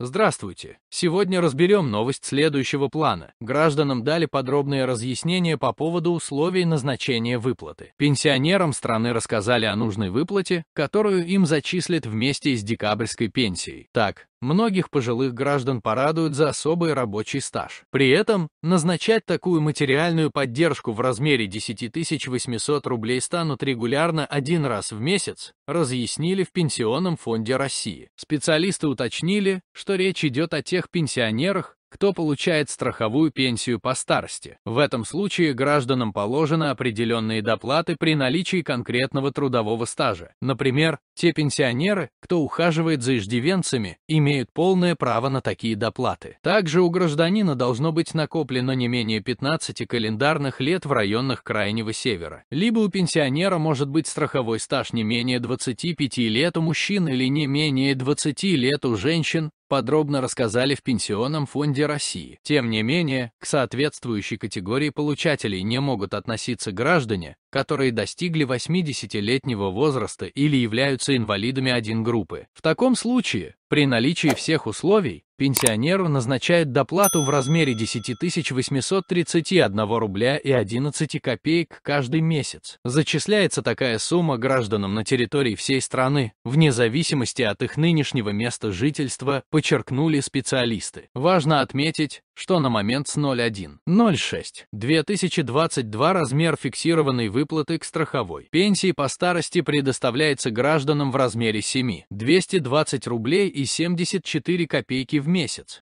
Здравствуйте! Сегодня разберем новость следующего плана. Гражданам дали подробные разъяснения по поводу условий назначения выплаты. Пенсионерам страны рассказали о нужной выплате, которую им зачислят вместе с декабрьской пенсией. Так, многих пожилых граждан порадуют за особый рабочий стаж. При этом назначать такую материальную поддержку в размере 10 800 рублей станут регулярно один раз в месяц, разъяснили в Пенсионном фонде России. Специалисты уточнили, что речь идет о тех пенсионерах, кто получает страховую пенсию по старости. В этом случае гражданам положены определенные доплаты при наличии конкретного трудового стажа. Например, те пенсионеры, кто ухаживает за иждивенцами, имеют полное право на такие доплаты. Также у гражданина должно быть накоплено не менее 15 календарных лет в районах Крайнего Севера. Либо у пенсионера может быть страховой стаж не менее 25 лет у мужчин или не менее 20 лет у женщин, подробно рассказали в Пенсионном фонде России. Тем не менее, к соответствующей категории получателей не могут относиться граждане, которые достигли 80-летнего возраста или являются инвалидами один группы. В таком случае, при наличии всех условий, пенсионеру назначают доплату в размере 10 831 рубля и 11 копеек каждый месяц. Зачисляется такая сумма гражданам на территории всей страны, вне зависимости от их нынешнего места жительства, подчеркнули специалисты. Важно отметить, что на момент с 01.06.2022 размер фиксированной выплаты к страховой пенсии по старости предоставляется гражданам в размере 7 220 рублей и 74 копейки в месяц.